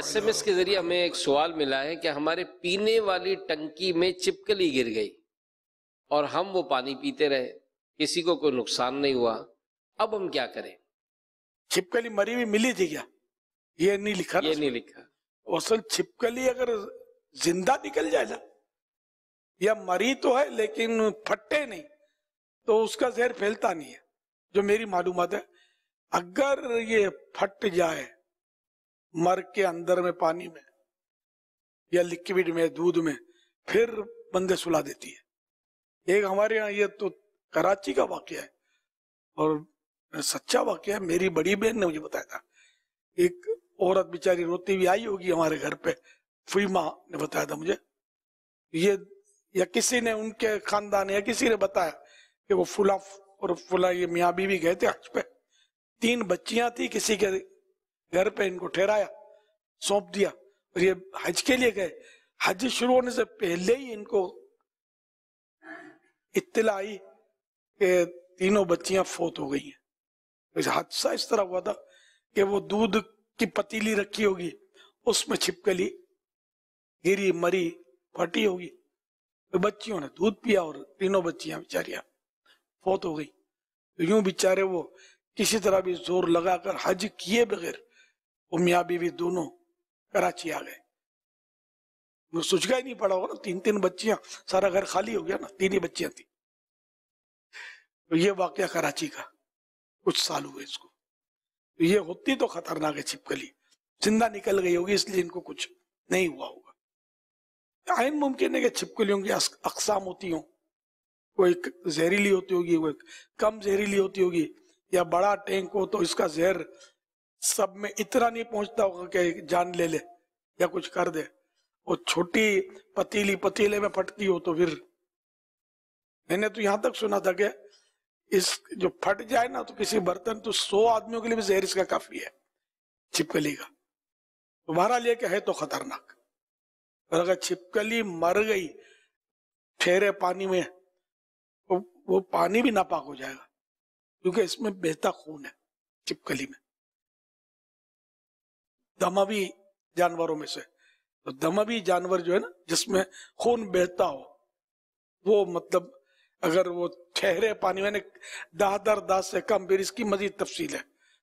SMS के जरिए हमें एक सवाल मिला है कि हमारे पीने वाली टंकी में चिपकली गिर गई और हम वो पानी पीते रहे किसी को कोई नुकसान नहीं हुआ अब हम क्या करें छिपकली मरी हुई मिली थी क्या ये नहीं लिखा ये नहीं लिखा असल छिपकली अगर जिंदा निकल जाए ना या मरी तो है लेकिन फटे नहीं तो उसका जहर फैलता नहीं है जो मेरी मालूम है अगर ये फट जाए मर के अंदर में पानी में या लिक्विड में दूध में फिर बंदे सुला देती है एक हमारे यहाँ ये तो कराची का वाक्य है और सच्चा वाक्य है मेरी बड़ी बहन ने मुझे बताया था एक औरत बेचारी रोती हुई आई होगी हमारे घर पे फीमा ने बताया था मुझे ये या किसी ने उनके खानदान या किसी ने बताया कि वो फुला और फुला ये मियाँ बीवी गए थे हज पे तीन बच्चियां थी किसी के घर पे इनको ठहराया सौंप दिया और ये हज के लिए गए हज शुरू होने से पहले ही इनको इतला आई कि तीनों बच्चियां फोत हो गई हैं हादसा इस तरह हुआ था कि वो दूध की पतीली रखी होगी उसमें छिपकली गिरी मरी फटी होगी तो बच्चियों ने दूध पिया और तीनों बच्चियां बेचारिया फोत हो गई तो यूं बेचारे वो किसी तरह भी जोर लगाकर हज किए बगैर वो मियाँ बीवी दोनों कराची आ गए वो सोचगा ही नहीं पड़ा होगा ना तीन तीन बच्चियां सारा घर खाली हो गया ना तीन ही बच्चियां थी तो ये वाक्य कराची का कुछ साल हुए इसको तो ये होती तो खतरनाक है छिपकली जिंदा निकल गई होगी इसलिए इनको कुछ नहीं हुआ होगा आयन मुमकिन है कि छिपकलियों की अकसाम होती हो कोई जहरीली होती होगी कोई कम जहरीली होती होगी या बड़ा टैंक हो तो इसका जहर सब में इतना नहीं पहुंचता होगा कि जान ले ले या कुछ कर दे वो छोटी पतीली पतीले में फटती हो तो फिर मैंने तो यहां तक सुना था कि इस जो फट जाए ना तो किसी बर्तन तो सौ आदमियों के लिए भी जहर इसका काफी है छिपकली का तुम्हारा लिए क्या है तो खतरनाक पर अगर छिपकली मर गई ठेरे पानी में तो वो पानी भी नापाक हो जाएगा क्योंकि इसमें बेहतर खून है छिपकली में दमवी जानवरों में से तो दमवी जानवर जो है ना जिसमें खून बहता हो वो मतलब अगर वो ठहरे पानी में दाह दर दाह से कम फिर इसकी मजीद तफसील है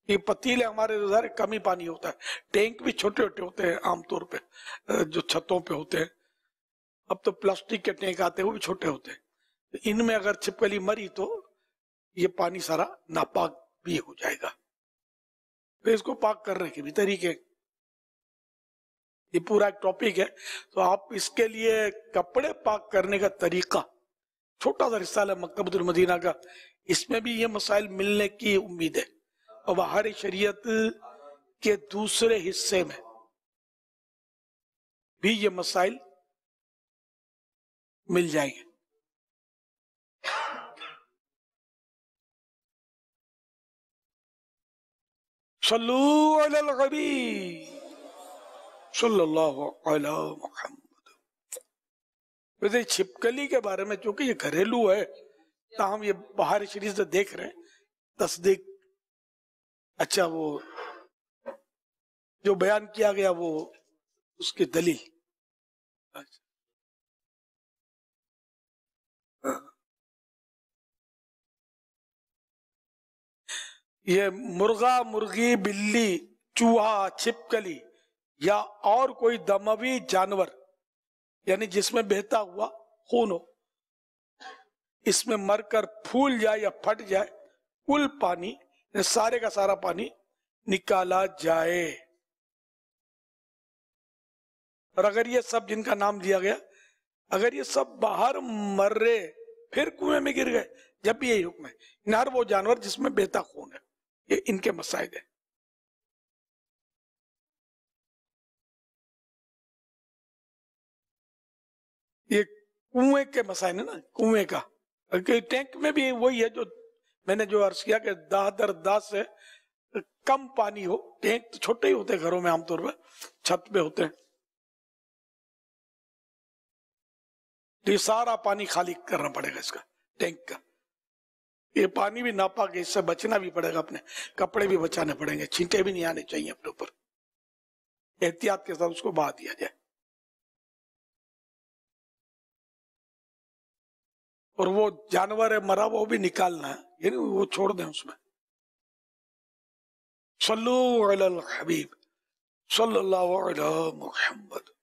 ये पतीले हमारे सारे कम ही पानी होता है टैंक भी छोटे छोटे होते हैं आमतौर पे जो छतों पे होते हैं अब तो प्लास्टिक के टैंक आते हैं वो भी छोटे होते हैं तो इनमें अगर छिपकली मरी तो ये पानी सारा नापाक भी हो जाएगा फिर तो इसको पाक करने के भी तरीके ये पूरा एक टॉपिक है तो आप इसके लिए कपड़े पाक करने का तरीका छोटा सा रिसाल है मक्कबतुल मदीना का इसमें भी ये मसाइल मिलने की उम्मीद है और बाहर शरीयत के दूसरे हिस्से में भी ये मसाइल मिल जाएंगे सल्लू अल गबी सल्लल्लाहु अलैहि वैसे छिपकली के बारे में चूंकि ये घरेलू है तो हम ये बाहर शरीर से देख रहे हैं तस्दीक अच्छा वो जो बयान किया गया वो उसकी दलील ये मुर्गा मुर्गी बिल्ली चूहा छिपकली या और कोई दमवी जानवर यानी जिसमें बहता हुआ खून हो इसमें मरकर फूल जाए या फट जाए कुल पानी सारे का सारा पानी निकाला जाए और अगर ये सब जिनका नाम दिया गया अगर ये सब बाहर मर रहे फिर कुएं में गिर गए जब भी यही हुक्म है नर वो जानवर जिसमें बेहता खून है ये इनके मसाइद है कुएं के मसाइल है ना कुएं का टैंक में भी वही है जो मैंने जो अर्ज किया कि दाह दर दास से कम पानी हो टैंक तो छोटे ही होते घरों में आमतौर पर छत पे होते हैं तो सारा पानी खाली करना पड़ेगा इसका टैंक का ये पानी भी नापा के इससे बचना भी पड़ेगा अपने कपड़े भी बचाने पड़ेंगे छींटे भी नहीं आने चाहिए अपने ऊपर एहतियात के साथ उसको बहा दिया जाए और वो जानवर है मरा वो भी निकालना है यानी वो छोड़ दें उसमें सल्लु सल्लू हबीब सल्लल्लाहु अला मोहम्मद